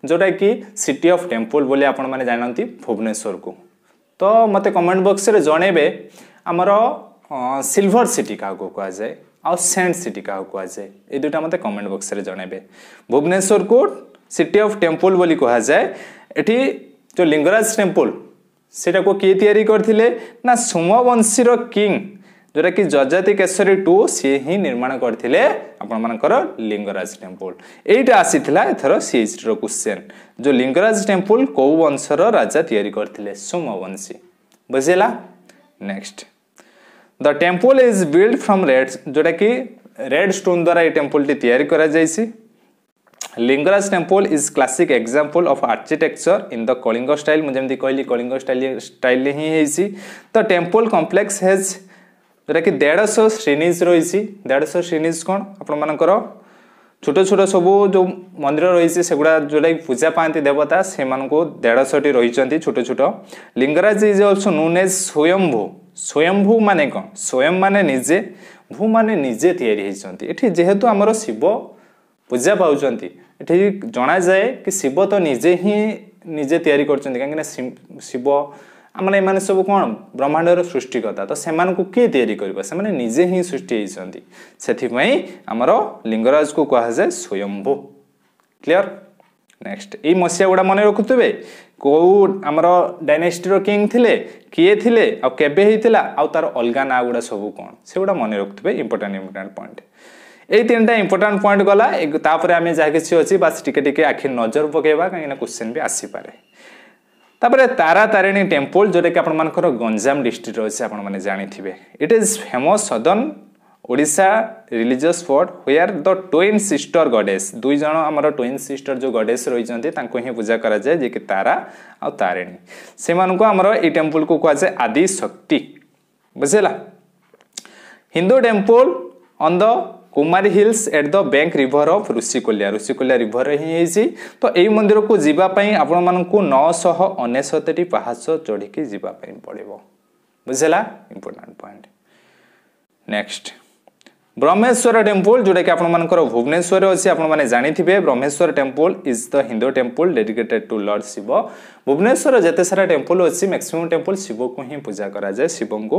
ଯେଉଁଟାକି ସିଟି ଅଫ୍ ଟେମ୍ପଲ୍ ବୋଲି ଆପଣମାନେ ଜାଣନ୍ତି ଭୁବନେଶ୍ୱରକୁ ତ ମୋତେ କମେଣ୍ଟ ବକ୍ସରେ ଜଣେଇବେ ଆମର ସିଲଭର ସିଟି କାହାକୁ କୁହାଯାଏ ଆଉ ସେଣ୍ଟ ସିଟି କାହାକୁ କୁହାଯାଏ ଏ ଦୁଇଟା ମୋତେ କମେଣ୍ଟ ବକ୍ସରେ ଜଣେଇବେ ଭୁବନେଶ୍ୱରକୁ ସିଟି ଅଫ୍ ଟେମ୍ପଲ୍ ବୋଲି କୁହାଯାଏ ଏଠି ଯେଉଁ ଲିଙ୍ଗରାଜ ଟେମ୍ପଲ୍ ସେଇଟାକୁ କିଏ ତିଆରି କରିଥିଲେ ନା ସୋମବଂଶୀର କିଙ୍ଗ जोटा कि जजाति केशर टू सी ही निर्माण करते आपर लिंगराज टेम्पल यहीटा आसी एथर सीएचडी क्वेश्चन जो लिंगराज टेम्पल कौ वंशर राजा या सोमवंशी बुझेगा next the temple is build from red जोटा कि रेड स्टोन द्वारा ये टेम्पल टी या Lingaraj temple is classic example of architecture in the Kalinga style मुझे कहली कलिंग स्टाइल स्टाइल हिंसी द टेम्पल कम्प्लेक्स हेज़ ଯେଉଁଟାକି ଦେଢ଼ଶହ ଶ୍ରୀନିଜ ରହିଛି ଦେଢ଼ଶହ ଶ୍ରୀନିଜ କ'ଣ ଆପଣମାନଙ୍କର ଛୋଟ ଛୋଟ ସବୁ ଯେଉଁ ମନ୍ଦିର ରହିଛି ସେଗୁଡ଼ା ଯେଉଁଟାକି ପୂଜା ପାଆନ୍ତି ଦେବତା ସେମାନଙ୍କୁ ଦେଢ଼ଶହଟି ରହିଛନ୍ତି ଛୋଟ ଛୋଟ Lingaraj is also known as Swayambhu Swayambhu ମାନେ କ'ଣ ସ୍ୱୟଂ ମାନେ ନିଜେ ଭୂ ମାନେ ନିଜେ ତିଆରି ହେଇଛନ୍ତି ଏଠି ଯେହେତୁ ଆମର ଶିବ ପୂଜା ପାଉଛନ୍ତି ଏଠି ଜଣାଯାଏ କି ଶିବ ତ ନିଜେ ହିଁ ନିଜେ ତିଆରି କରୁଛନ୍ତି କାହିଁକିନା ଶିବ ଆମର ଏମାନେ ସବୁ କ'ଣ ବ୍ରହ୍ମାଣ୍ଡର ସୃଷ୍ଟିକର୍ତ୍ତା ତ ସେମାନଙ୍କୁ କିଏ ତିଆରି କରିବ ସେମାନେ ନିଜେ ହିଁ ସୃଷ୍ଟି ହେଇଛନ୍ତି ସେଥିପାଇଁ ଆମର ଲିଙ୍ଗରାଜକୁ କୁହାଯାଏ ସ୍ୱୟମ୍ଭୁ କ୍ଲିଅର ନେକ୍ସଟ ଏଇ ମସିହା ଗୁଡ଼ା ମନେ ରଖୁଥିବେ କେଉଁ ଆମର ଡାଇନାଷ୍ଟିର କିଙ୍ଗ ଥିଲେ କିଏ ଥିଲେ ଆଉ କେବେ ହେଇଥିଲା ଆଉ ତାର ଅଲଗା ନାଁ ଗୁଡ଼ା ସବୁ କ'ଣ ସେଗୁଡ଼ା ମନେ ରଖୁଥିବେ ଇମ୍ପୋର୍ଟାଣ୍ଟ ଇମ୍ପୋର୍ଟାଣ୍ଟ ପଏଣ୍ଟ এই তিনটা ইম্পর্টাট পয়েন্ট গলা তাপরে আমি যা কিছু অছি বাস টিকে টিকে আখি নজর পকাইবা কিনা কোশ্চেন বি আসিপারে ତାପରେ ତାରାତାରିଣୀ ଟେମ୍ପଲ୍ ଯେଉଁଟାକି ଆପଣମାନଙ୍କର ଗଞ୍ଜାମ ଡିଷ୍ଟ୍ରିକ୍ଟରେ ଅଛି ଆପଣମାନେ ଜାଣିଥିବେ it is famous southern Odisha religious spot where the twin sister goddess ଦୁଇ ଜଣ ଆମର ଟ୍ୱିନ୍ ସିଷ୍ଟର ଯେଉଁ ଗଡ଼େସ୍ ରହିଛନ୍ତି ତାଙ୍କୁ ହିଁ ପୂଜା କରାଯାଏ ଯିଏକି ତାରା ଆଉ ତାରିଣୀ ସେମାନଙ୍କୁ ଆମର ଏଇ ଟେମ୍ପଲ୍କୁ କୁହାଯାଏ ଆଦି ଶକ୍ତି ବୁଝିଲା Hindu temple on the Kumari hills at the bank river of Rushikulya Rushikulya ରିଭରରେ ହିଁ ହେଇଛି ତ ଏହି ମନ୍ଦିରକୁ ଯିବା ପାଇଁ ଆପଣମାନଙ୍କୁ ନଅଶହ ଅନେଶତଟି ପାହାଚ ଚଢ଼ିକି ଯିବା ପାଇଁ ପଡ଼ିବ ବୁଝିଲା important point next Brahmeswar temple ଯେଉଁଟାକି ଆପଣମାନଙ୍କର ଭୁବନେଶ୍ୱରରେ ଅଛି ଆପଣମାନେ ଜାଣିଥିବେ Brahmeswar temple is the Hindu temple dedicated to lord Shiva Bhubaneswar ଯେତେ ସାରା ଟେମ୍ପଲ୍ ଅଛି ମ୍ୟାକ୍ସିମମ୍ ଟେମ୍ପଲ୍ ଶିବକୁ ହିଁ ପୂଜା କରାଯାଏ ଶିବଙ୍କୁ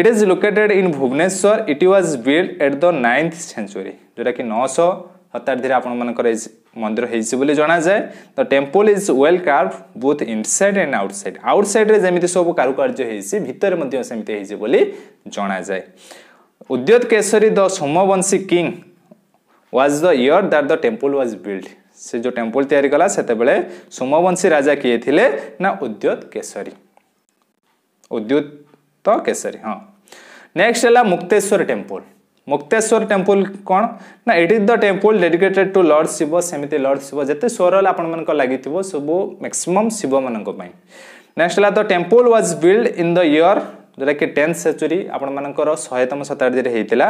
it is located in Bhubaneswar it was build at the ninth century ଯେଉଁଟାକି ନଅଶହ ଶତାବ୍ଦୀରେ ଆପଣମାନଙ୍କର ମନ୍ଦିର ହେଇଛି ବୋଲି ଜଣାଯାଏ ତ temple is well carve both inside and outside ଆଉଟସାଇଡ୍ରେ ଯେମିତି ସବୁ କାରୁକାର୍ଯ୍ୟ ହେଇଛି ଭିତରେ ମଧ୍ୟ ସେମିତି ହେଇଛି ବୋଲି ଜଣାଯାଏ Udyat Kesari, the Somvanshi king was the year that the temple was built. से जो टेम्पल या सोमवंशी राजा किए थे ना उद्योत केसरी उद्योत तो केसरी हाँ नेक्स्ट है मुक्तेश्वर टेम्पल मुक्तेश्वर टेम्पल कौन ना it is the temple dedicated to lord Shiva सेमती लर्ड शिव जिते स्वर आपण लगी सब मैक्सीम शिव मान नेक्स्ट है the temple was build in the year ଯେଉଁଟାକି ଟେନ୍ଥ ସେଞ୍ଚୁରୀ ଆପଣମାନଙ୍କର ଶହେତମ ଶତାବ୍ଦୀରେ ହେଇଥିଲା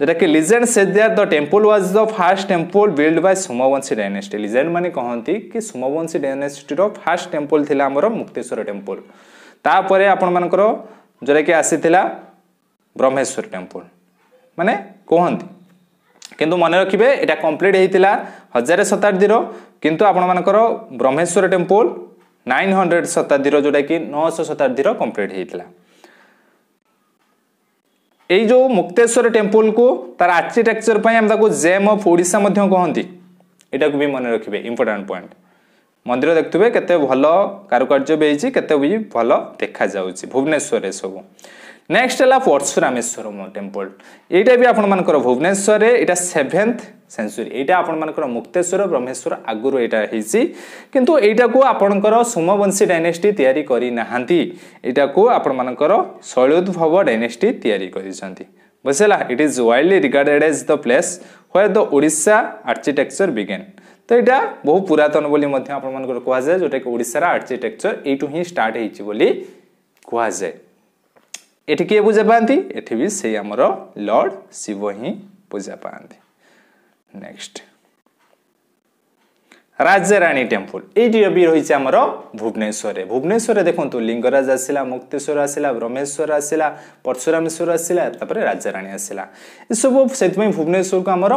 ଯେଉଁଟାକି ଲିଜେଣ୍ଡ ସେଦିଆର the temple was the first temple build by Somavamshi dynasty legend ମାନେ କହନ୍ତି କି ସୁମବଂଶୀ ଡାଇନେଷ୍ଟିର ଫାର୍ଷ୍ଟ ଟେମ୍ପଲ୍ ଥିଲା ଆମର ମୁକ୍ତେଶ୍ୱର ଟେମ୍ପଲ୍ ତାପରେ ଆପଣମାନଙ୍କର ଯେଉଁଟାକି ଆସିଥିଲା ବ୍ରହ୍ମେଶ୍ୱର ଟେମ୍ପଲ୍ ମାନେ କୁହନ୍ତି କିନ୍ତୁ ମନେ ରଖିବେ ଏଇଟା କମ୍ପ୍ଲିଟ୍ ହେଇଥିଲା ହଜାର ଶତାବ୍ଦୀର କିନ୍ତୁ ଆପଣମାନଙ୍କର ବ୍ରହ୍ମେଶ୍ୱର ଟେମ୍ପଲ୍ নাইন ହଣ୍ଡ୍ରେଡ଼ ଶତାବ୍ଦୀର ଯେଉଁଟାକି ନଅଶହ ଶତାବ୍ଦୀର କମ୍ପ୍ଲିଟ୍ ହେଇଥିଲା এই যে মুক্তেশ্বর টেম্পলকু তার আর্কিটেকচর আমি তাকে জেম অফ ওড়শা কহতি এটা বি মনে রাখবে ইম্পর্টাট পয়েন্ট মন্দির দেখুবে কেতে ভাল কারুকার্য বি হয়েছি কেতে বি ভাল দেখা যাচ্ছে ভুবনেশ্বরের সবু নেক্সট হল পরশুরামেশ্বরম টেম্পল এইটা বি আপনার ভুবনেশ্বরের এটা সেভেন্থ সেঞ্চুরি এইটা আপনার মুক্তেশ্বর ব্রহ্মেশ্বর আগর এটা হয়েছি কিন্তু এইটাকে আপনার সোমবংশী ডাইনেস্টি তৈরি করে না এইটাকে আপনার শৈলোদ্ভব ডাইনেস্টি তৈরি করেছেন বুঝলা it is widely regarded as the place where the Odisha architecture began তো এটা বহু পুরাতন বলে আপনার কুহযায় যেটাকি ওড়িশার আর্কিটেকচর এইটু হি স্টার্ট হয়েছে বলে কুহযায় भी पूजा पाँदै लॉर्ड शिव पूजा पाँदै राजाराणी टेम्पल एम भुवनेश्वर भुवनेसर लिंगराज आसला मुक्तेश्वर आसला ब्रह्मेश्वर आसला परशुरमेश्वर आसलाणी आसला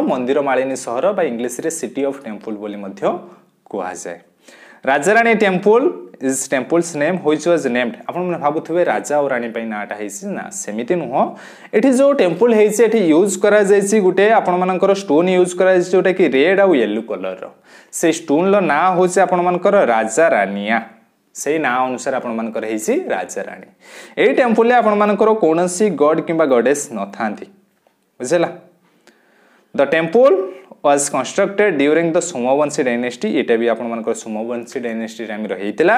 मंदिर मालिनी रे सिटी अफ टेम्पल कुाराणी temple is temples name which was named ଆପଣମାନେ ଭାବୁଥିବେ ରାଜା ଓ ରାଣୀ ପାଇଁ ନାଁଟା ହେଇଛି ନା ସେମିତି ନୁହଁ ଏଠି ଯେଉଁ ଟେମ୍ପଲ୍ ହେଇଛି ଏଠି ୟୁଜ୍ କରାଯାଇଛି ଗୋଟେ ଆପଣମାନଙ୍କର ଷ୍ଟୋନ୍ ୟୁଜ୍ କରାଯାଇଛି ଯେଉଁଟାକି ରେଡ୍ ଆଉ ୟେଲୋ କଲର୍ର ସେଇ ଷ୍ଟୋନ୍ର ନାଁ ହେଉଛି ଆପଣମାନଙ୍କର ରାଜା ରାନିଆ ସେଇ ନାଁ ଅନୁସାରେ ଆପଣମାନଙ୍କର ହେଇଛି ରାଜାରାଣୀ ଏଇ ଟେମ୍ପଲ୍ରେ ଆପଣମାନଙ୍କର କୌଣସି ଗଡ଼୍ କିମ୍ବା ଗଡ଼େସ୍ ନଥାନ୍ତି ବୁଝିହେଲା the temple was constructed during the Somavamshi dynasty এটা বি আপনার সোমবংশী ডাইনেস্টি টাইমে হয়েছিল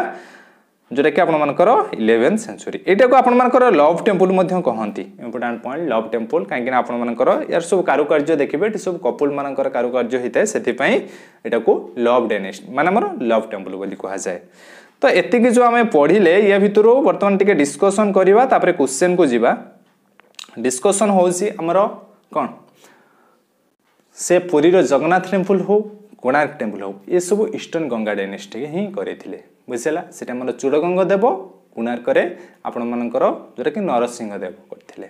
ଯେଉଁଟାକି ଆପଣମାନଙ୍କର ଇଲେଭେନ୍ ସେଞ୍ଚୁରୀ ଏଇଟାକୁ ଆପଣମାନଙ୍କର ଲଭ୍ ଟେମ୍ପୁଲ୍ ମଧ୍ୟ କହନ୍ତି ଇମ୍ପୋର୍ଟାଣ୍ଟ ପଏଣ୍ଟ ଲଭ୍ ଟେମ୍ପୁଲ୍ କାହିଁକିନା ଆପଣମାନଙ୍କର ୟାର ସବୁ କାରୁକାର୍ଯ୍ୟ ଦେଖିବେ ଏଠି ସବୁ କପୁଲ୍ମାନଙ୍କର କାରୁକାର୍ଯ୍ୟ ହେଇଥାଏ ସେଥିପାଇଁ ଏଟାକୁ ଲଭ୍ ଡେନେଷ୍ଟ ମାନେ ଆମର ଲଭ୍ ଟେମ୍ପୁଲ୍ ବୋଲି କୁହାଯାଏ ତ ଏତିକି ଯେଉଁ ଆମେ ପଢ଼ିଲେ ୟା ଭିତରୁ ବର୍ତ୍ତମାନ ଟିକେ ଡିସ୍କସନ୍ କରିବା ତାପରେ କୋଶ୍ଚେନ୍କୁ ଯିବା ଡିସ୍କସନ୍ ହେଉଛି ଆମର କ'ଣ ସେ ପୁରୀର ଜଗନ୍ନାଥ ଟେମ୍ପୁଲ୍ ହଉ କୋଣାର୍କ ଟେମ୍ପୁଲ୍ ହଉ ଏସବୁ ଇଷ୍ଟର୍ଣ୍ଣ ଗଙ୍ଗା ଡାଇନେଷ୍ଟିକ ହିଁ କରିଥିଲେ ବୁଝିଲା ସେଟା ଆମର ଚୂଡ଼ଗଙ୍ଗ ଦେବ କୋଣାର୍କରେ ଆପଣମାନଙ୍କର ଯେଉଁଟାକି ନରସିଂହ ଦେବ କରିଥିଲେ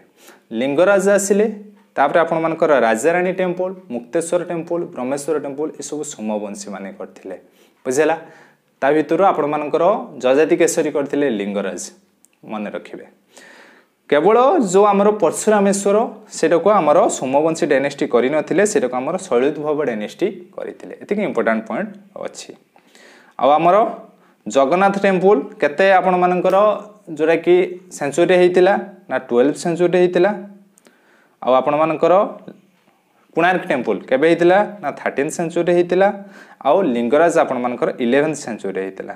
ଲିଙ୍ଗରାଜ ଆସିଲେ ତାପରେ ଆପଣମାନଙ୍କର Rajarani temple Mukteshwar temple Brahmeshwar temple ଏସବୁ ସୋମବଂଶୀମାନେ କରିଥିଲେ ବୁଝିହେଲା ତା ଭିତରୁ ଆପଣମାନଙ୍କର ଯଜାତି କେଶରୀ କରିଥିଲେ ଲିଙ୍ଗରାଜ ମନେ ରଖିବେ କେବଳ ଯେଉଁ ଆମର ପର୍ଶୁରାମେଶ୍ୱର ସେଇଟାକୁ ଆମର ସୋମବଂଶୀ ଡେନେଷ୍ଟି କରିନଥିଲେ ସେଇଟାକୁ ଆମର ଶୈଳୁଦ୍ଭବ ଡେନେଷ୍ଟି କରିଥିଲେ ଏତିକି ଇମ୍ପୋର୍ଟାଣ୍ଟ ପଏଣ୍ଟ ଅଛି ଆଉ ଆମର ଜଗନ୍ନାଥ ଟେମ୍ପୁଲ କେତେ ଆପଣମାନଙ୍କର ଯେଉଁଟାକି ସେଞ୍ଚୁରୀରେ ହେଇଥିଲା ନା ଟୁଏଲ୍ଭ ସେଞ୍ଚୁରୀ ହେଇଥିଲା ଆଉ ଆପଣମାନଙ୍କର କୋଣାର୍କ ଟେମ୍ପୁଲ କେବେ ହେଇଥିଲା ନା ଥାର୍ଟିନ୍ ସେଞ୍ଚୁରୀ ହେଇଥିଲା ଆଉ ଲିଙ୍ଗରାଜ ଆପଣମାନଙ୍କର ଇଲେଭେନ୍ ସେଞ୍ଚୁରୀ ହେଇଥିଲା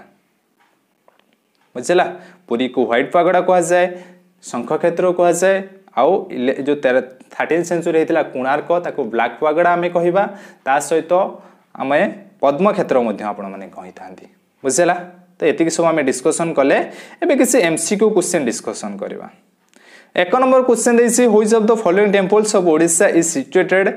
ବୁଝିଲା ପୁରୀକୁ ହ୍ୱାଇଟ୍ ପାଗଡ଼ା କୁହାଯାଏ ଶଙ୍ଖ କ୍ଷେତ୍ର କୁହାଯାଏ ଆଉ ଯେଉଁ ଥାର୍ଟିନ୍ ସେଞ୍ଚୁରୀ ହେଇଥିଲା କୋଣାର୍କ ତାକୁ ବ୍ଲାକ୍ ପାଗଡ଼ା ଆମେ କହିବା ତା ସହିତ ଆମେ ପଦ୍ମକ୍ଷେତ୍ର ମଧ୍ୟ ଆପଣମାନେ କହିଥାନ୍ତି ବୁଝିଲା ତ ଏତିକି ସବୁ ଆମେ ଡିସ୍କସନ୍ କଲେ ଏବେ କିଛି M C Q question discussion କରିବା ଏକ ନମ୍ବର କୋଶ୍ଚିନ୍ ଦେଇଛି which of the following temples of Odisha is situated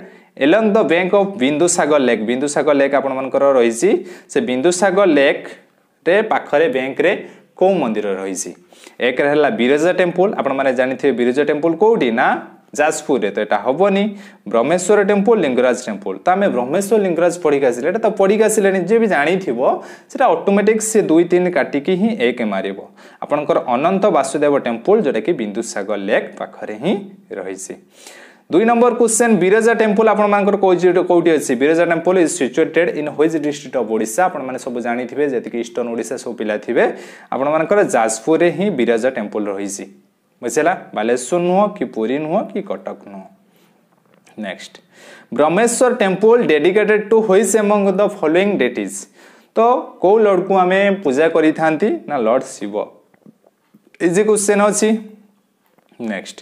along the bank of Bindusagar lake Bindusagar lake ଆପଣମାନଙ୍କର ରହିଛି ସେ ବିନ୍ଦୁସାଗର ଲେକ୍ରେ ପାଖରେ ବ୍ୟାଙ୍କରେ କେଉଁ ମନ୍ଦିର ରହିଛି ଏକରେ ହେଲା ବିରଜା ଟେମ୍ପୁଲ ଆପଣମାନେ ଜାଣିଥିବେ ବିରଜା ଟେମ୍ପୁଲ କେଉଁଠି ନା ଯାଜପୁରରେ ତ ଏଇଟା ହେବନି ବ୍ରହ୍ମେଶ୍ୱର ଟେମ୍ପୁଲ ଲିଙ୍ଗରାଜ ଟେମ୍ପୁଲ ତ ଆମେ ବ୍ରହ୍ମେଶ୍ୱର ଲିଙ୍ଗରାଜ ପଢ଼ିକି ଆସିଲେ ଏଇଟା ତ ପଢ଼ିକି ଆସିଲେଣି ଯିଏ ବି ଜାଣିଥିବ ସେଟା ଅଟୋମେଟିକ୍ ସେ ଦୁଇ ତିନି କାଟିକି ହିଁ ଏକ ମାରିବ ଆପଣଙ୍କର ଅନନ୍ତ ବାସୁଦେବ ଟେମ୍ପୁଲ ଯେଉଁଟାକି ବିନ୍ଦୁସାଗର ଲେକ୍ ପାଖରେ ହିଁ ରହିଛି দুই নম্বর কোশ্চেন বিরজা টেম্পল আপনার কোটি অছি Biraja temple is situated in which district of Odisha আপনার সব জাঁথিবে যেত ইষ্টর্ন ওড়িশা সব পিলা থাকবে আপনার যাজপুরে হি বিরজা টেম্পল রয়েছে বুঝলা বালেশ্বর নুহ কি পুরী নুহ কি কটক নুহ next Brahmeshwar temple dedicated to which among the following deities তো কেউ লর্ডকু আমি পূজা করে থাকে না লর্ড শিব ইজি কোশ্চেন অছি next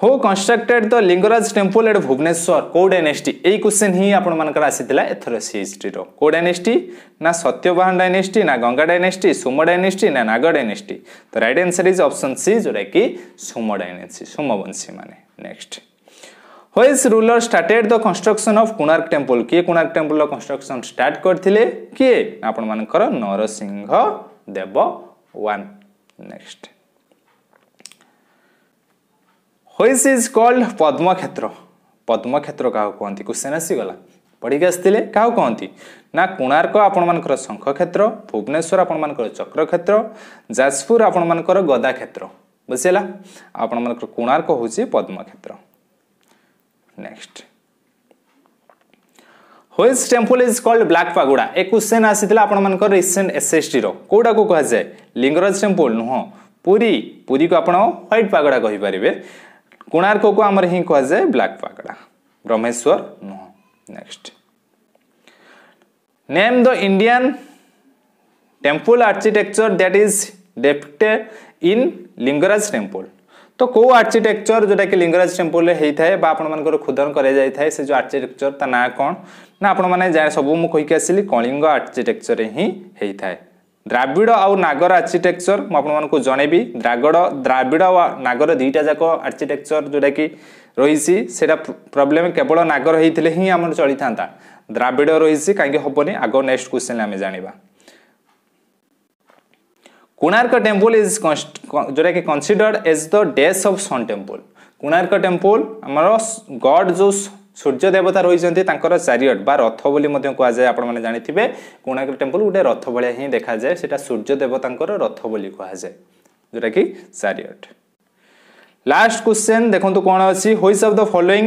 who constructed the Lingaraj temple at Bhubaneswar কোড ডাইনেস্টি এই কোশ্চেন হি আপনার আসিলা এথর সিএসটির কোড ডাইনেস্টি না সত্যবাহন ডাইনেস্টি না গঙ্গা ডাইনেস্টি সোম ডাইনেস্টি না নাগ ডাইনেস্টি তো right answer is option C যেটা কি সোম ডাইনেস্টি সোমবংশী মানে next whose ruler started the construction of Konark temple কিয়ে কোণার্ক টেম্পল কনস্ট্রকশন স্টার্ট করে কিয়ে আপনার Narasimha Deva one next which is called Padmakshetra Padmakshetra କାହାକୁ କୁହନ୍ତି କୁଶେନ୍ ଆସିଗଲା ପଢ଼ିକି ଆସିଥିଲେ କାହାକୁ କହନ୍ତି ନା କୋଣାର୍କ ଆପଣମାନଙ୍କର ଶଙ୍ଖ କ୍ଷେତ୍ର ଭୁବନେଶ୍ୱର ଆପଣମାନଙ୍କର ଚକ୍ରକ୍ଷେତ୍ର ଯାଜପୁର ଆପଣମାନଙ୍କର ଗଦା କ୍ଷେତ୍ର ବୁଝିହେଲା ଆପଣମାନଙ୍କର କୋଣାର୍କ ହେଉଛି Padmakshetra next which temple is called black pagoda a question ଆସିଥିଲା ଆପଣମାନଙ୍କର ରିସେଣ୍ଟ ଏସ୍ଏସ୍ଟିର କେଉଁଟାକୁ କୁହାଯାଏ ଲିଙ୍ଗରାଜ ଟେମ୍ପଲ୍ ନୁହଁ ପୁରୀ ପୁରୀକୁ ଆପଣ ହ୍ୱାଇଟ୍ ପାଗୁଡ଼ା କହିପାରିବେ କୋଣାର୍କକୁ ଆମର ହିଁ କୁହାଯାଏ ବ୍ଲାକ୍ ପାଗଡ଼ା ବ୍ରହ୍ମେଶ୍ୱର ନୁହଁ next name the Indian temple architecture that is depicted in Lingaraj temple ତ କେଉଁ ଆର୍କିଟେକ୍ଚର ଯେଉଁଟାକି ଲିଙ୍ଗରାଜ ଟେମ୍ପଲରେ ହେଇଥାଏ ବା ଆପଣମାନଙ୍କର ଖୋଦନ କରାଯାଇଥାଏ ସେ ଯେଉଁ ଆର୍କିଟେକ୍ଚର ତା ନାଁ କ'ଣ ନା ଆପଣମାନେ ଯାହା ସବୁ ମୁଁ କହିକି ଆସିଲି କଳିଙ୍ଗ ଆର୍କିଟେକ୍ଚରରେ ହିଁ ହେଇଥାଏ ଦ୍ରାବିଡ଼ ଆଉ ନାଗର ଆର୍କିଟେକ୍ଚର ମୁଁ ଆପଣମାନଙ୍କୁ ଜଣେଇବି ଦ୍ରାଗଡ଼ ଦ୍ରାବିଡ଼ ଆଉ ନାଗର ଦୁଇଟା ଯାକ ଆର୍କିଟେକ୍ଚର ଯେଉଁଟାକି ରହିଛି ସେଇଟା ପ୍ରୋବ୍ଲେମ୍ କେବଳ ନାଗର ହେଇଥିଲେ ହିଁ ଆମର ଚଳିଥାନ୍ତା ଦ୍ରାବିଡ଼ ରହିଛି କାହିଁକି ହେବନି ଆଗ ନେକ୍ସଟ କ୍ୱେଶ୍ଚିନ୍ ଆମେ ଜାଣିବା କୋଣାର୍କ ଟେମ୍ପଲ୍ ଇଜ୍ ଯେଉଁଟାକି କନସିଡର୍ଡ ଏଜ୍ ଦ ଡେସ୍ of sun temple Konark temple ଆମର ଗଡ୍ ଯେଉଁ ସୂର୍ଯ୍ୟ ଦେବତା ରହିଛନ୍ତି ତାଙ୍କର ଚାରିଅଟ୍ ବା ରଥ ବୋଲି ମଧ୍ୟ କୁହାଯାଏ ଆପଣମାନେ ଜାଣିଥିବେ କୋଣାର୍କ ଟେମ୍ପଲ୍ ଗୋଟେ ରଥ ଭଳିଆ ହିଁ ଦେଖାଯାଏ ସେଇଟା ସୂର୍ଯ୍ୟ ଦେବତାଙ୍କର ରଥ ବୋଲି କୁହାଯାଏ ଯେଉଁଟାକି ଚାରିଅଟ୍ ଲାଷ୍ଟ କ୍ୱେଶ୍ଚେନ୍ ଦେଖନ୍ତୁ କ'ଣ ଅଛି which of the following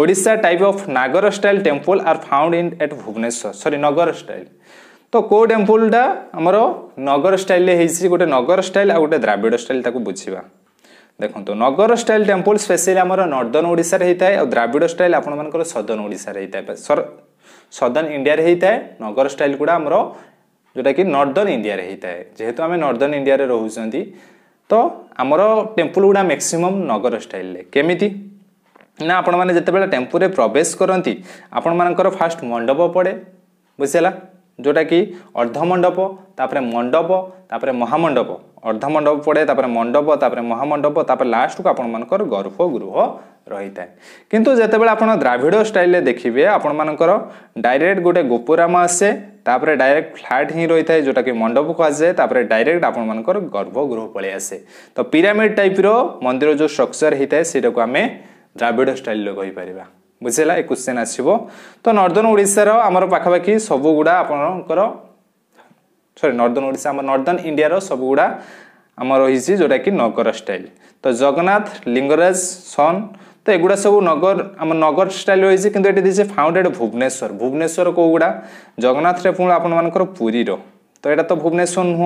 Odisha type of Nagara style temple are found in at Bhubaneswar sorry Nagara style ତ କେଉଁ ଟେମ୍ପଲ୍ଟା ଆମର ନଗର ଷ୍ଟାଇଲ୍ରେ ହେଇଛି ଗୋଟେ ନଗର ଷ୍ଟାଇଲ୍ ଆଉ ଗୋଟେ ଦ୍ରାବିଡ଼ ଷ୍ଟାଇଲ୍ ତାକୁ ବୁଝିବା ଦେଖନ୍ତୁ ନଗର ଷ୍ଟାଇଲ୍ ଟେମ୍ପଲ୍ ସ୍ପେସିଆଲି ଆମର ନର୍ଦର୍ନ ଓଡ଼ିଶାରେ ହେଇଥାଏ ଆଉ ଦ୍ରାବିଡ଼ ଷ୍ଟାଇଲ୍ ଆପଣମାନଙ୍କର ସଦର୍ନ ଓଡ଼ିଶାରେ ହେଇଥାଏ ସଦର୍ନ ଇଣ୍ଡିଆରେ ହେଇଥାଏ ନଗର ଷ୍ଟାଇଲ୍ ଗୁଡ଼ା ଆମର ଯେଉଁଟାକି ନର୍ଦର୍ନ ଇଣ୍ଡିଆରେ ହେଇଥାଏ ଯେହେତୁ ଆମେ ନର୍ଦର୍ନ ଇଣ୍ଡିଆରେ ରହୁଛନ୍ତି ତ ଆମର ଟେମ୍ପଲ୍ ଗୁଡ଼ା ମ୍ୟାକ୍ସିମମ୍ ନଗର ଷ୍ଟାଇଲ୍ରେ କେମିତି ନା ଆପଣମାନେ ଯେତେବେଳେ ଟେମ୍ପୁରେ ପ୍ରବେଶ କରନ୍ତି ଆପଣମାନଙ୍କର ଫାଷ୍ଟ ମଣ୍ଡପ ପଡ଼େ ବୁଝିହେଲା ଯେଉଁଟାକି ଅର୍ଦ୍ଧମଣ୍ଡପ ତାପରେ ମଣ୍ଡପ ତାପରେ ମହାମଣ୍ଡପ ଅର୍ଦ୍ଧମଣ୍ଡପ ପଡ଼େ ତାପରେ ମଣ୍ଡପ ତାପରେ ମହାମଣ୍ଡପ ତାପରେ ଲାଷ୍ଟକୁ ଆପଣମାନଙ୍କର ଗର୍ଭଗୃହ ରହିଥାଏ କିନ୍ତୁ ଯେତେବେଳେ ଆପଣ ଦ୍ରାଭିଡ଼ ଷ୍ଟାଇଲ୍ରେ ଦେଖିବେ ଆପଣମାନଙ୍କର ଡାଇରେକ୍ଟ ଗୋଟେ ଗୋପୁରାମ ଆସେ ତାପରେ ଡାଇରେକ୍ଟ ଫ୍ଲାଟ୍ ହିଁ ରହିଥାଏ ଯେଉଁଟାକି ମଣ୍ଡପ କୁହାଯାଏ ତାପରେ ଡାଇରେକ୍ଟ ଆପଣମାନଙ୍କର ଗର୍ଭଗୃହ ପଳେଇ ଆସେ ତ ପିରାମିଡ଼ ଟାଇପ୍ର ମନ୍ଦିର ଯେଉଁ ଷ୍ଟ୍ରକ୍ଚର୍ ହେଇଥାଏ ସେଇଟାକୁ ଆମେ ଦ୍ରାବିଡ଼ ଷ୍ଟାଇଲ୍ରେ କହିପାରିବା ବୁଝିଲା ଏ କ୍ୱେଶ୍ଚିନ୍ ଆସିବ ତ ନର୍ଦ୍ଦନ ଓଡ଼ିଶାର ଆମର ପାଖାପାଖି ସବୁଗୁଡ଼ା ଆପଣଙ୍କର ସରି ନର୍ଦର୍ନ ଓଡ଼ିଶା ଆମ ନର୍ଦର୍ନ ଇଣ୍ଡିଆର ସବୁଗୁଡ଼ା আমার রয়েছে যেটা কি নগর স্টাইল তো জগন্নাথ লিঙ্গরাজ সন তো এগুলা সব নগর আমার নগর স্টাইল রয়েছে কিন্তু এটি দিয়েছে ফাউন্ডেড ভুবনেশ্বর ভুবনেশ্বর কোগুড়া জগন্নাথরে পুঁ আপনার পুরীর তো এটা তো ভুবনেশ্বর নুহ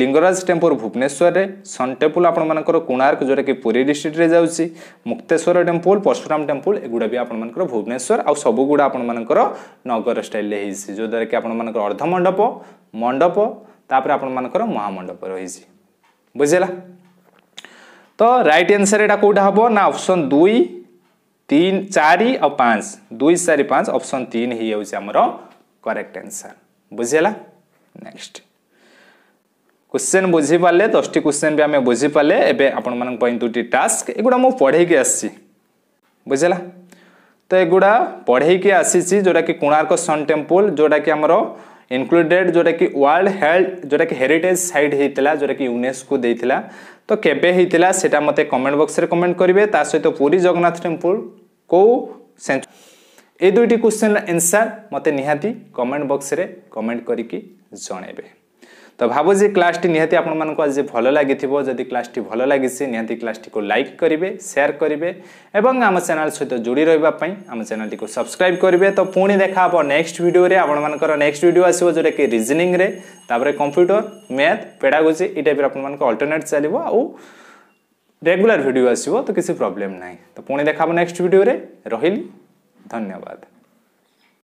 ଲିଙ୍ଗରାଜ ଟେମ୍ପୁର ଭୁବନେଶ୍ୱରରେ ସନ୍ ଟେମ୍ପୁଲ ଆପଣମାନଙ୍କର କୋଣାର୍କ ଯେଉଁଟାକି ପୁରୀ ଡିଷ୍ଟ୍ରିକ୍ଟରେ ଯାଉଛି ମୁକ୍ତେଶ୍ୱର ଟେମ୍ପୁଲ ପର୍ଶୁରାମ ଟେମ୍ପୁଲ ଏଗୁଡ଼ା ବି ଆପଣମାନଙ୍କର ଭୁବନେଶ୍ୱର ଆଉ ସବୁଗୁଡ଼ା ଆପଣମାନଙ୍କର ନଗର ଷ୍ଟାଇଲରେ ହେଇଛି ଯେଉଁଦ୍ୱାରା କି ଆପଣମାନଙ୍କର ଅର୍ଦ୍ଧମଣ୍ଡପ ମଣ୍ଡପ ତାପରେ ଆପଣମାନଙ୍କର ମହାମଣ୍ଡପ ରହିଛି ବୁଝିଲା ତ ରାଇଟ୍ ଆନ୍ସର ଏଇଟା କେଉଁଟା ହବ ନା ଅପସନ୍ ଦୁଇ ତିନି ଚାରି ଆଉ ପାଞ୍ଚ ଦୁଇ ଚାରି ପାଞ୍ଚ ଅପସନ୍ ତିନି ହେଇଯାଉଛି ଆମର କରେକ୍ଟ ଆନ୍ସର ବୁଝିହେଲା ନେକ୍ସଟ কোশ্চেন বুঝিপারে দশটি কোশ্চেন বি আমি বুঝিপারে এবে আপনার দুটি টাস্ক এগুলা মু পড়াইকি আসছি বুঝলা তো এগুলা পড়াইকি আসিছি যেটা কি কোণার্ক সন টেম্পল যেটা কি আমার ইনক্লুডেড যেটা কি ওয়ার্ল্ড হেল্ড যেটা কি হেরিটেজ সাইট হয়েছিল যেটা কি ইউনেস্কো দিয়েছিল তো কেবে হয়েছিল সেটা মতো কমেন্ট বক্সরে কমেন্ট করবে তা সহ পুরী জগন্নাথ টেম্পল কেউ সেঞ্চুরি এই দুইটি কোশ্চেন আনসার মতো নিহতি কমেন্ট বক্সরে কমেন্ট করিকি জনাইবে তো ভাবুছি ক্লাসটি নিহতি আপনার আজ ভাল লাগি যদি ক্লাসটি ভাল লাগিছে নিহতি ক্লাসটি লাইক করবে সেয়ার করবে এবং আমার চ্যানেল সহ যোড়ি রহবা আম চ্যানেলটি সবসক্রাইব করবে তো পুঁ দেখা হব নেক্সট ভিডিওরে আপনার নেক্সট ভিডিও আসব যেটা কি রিজনিংরে তাপরে কম্পুটর ম্যাথ পেডাগোজি এই টাইপের আপনার অল্টরনেট চালব আউ ରେଗୁଲାର ଭିଡ଼ିଓ ଆସିବ ତ କିଛି ପ୍ରୋବ୍ଲେମ୍ ନାହିଁ ତ ପୁଣି ଦେଖା ହେବ ନେକ୍ସଟ ଭିଡ଼ିଓରେ ରହିଲି ଧନ୍ୟବାଦ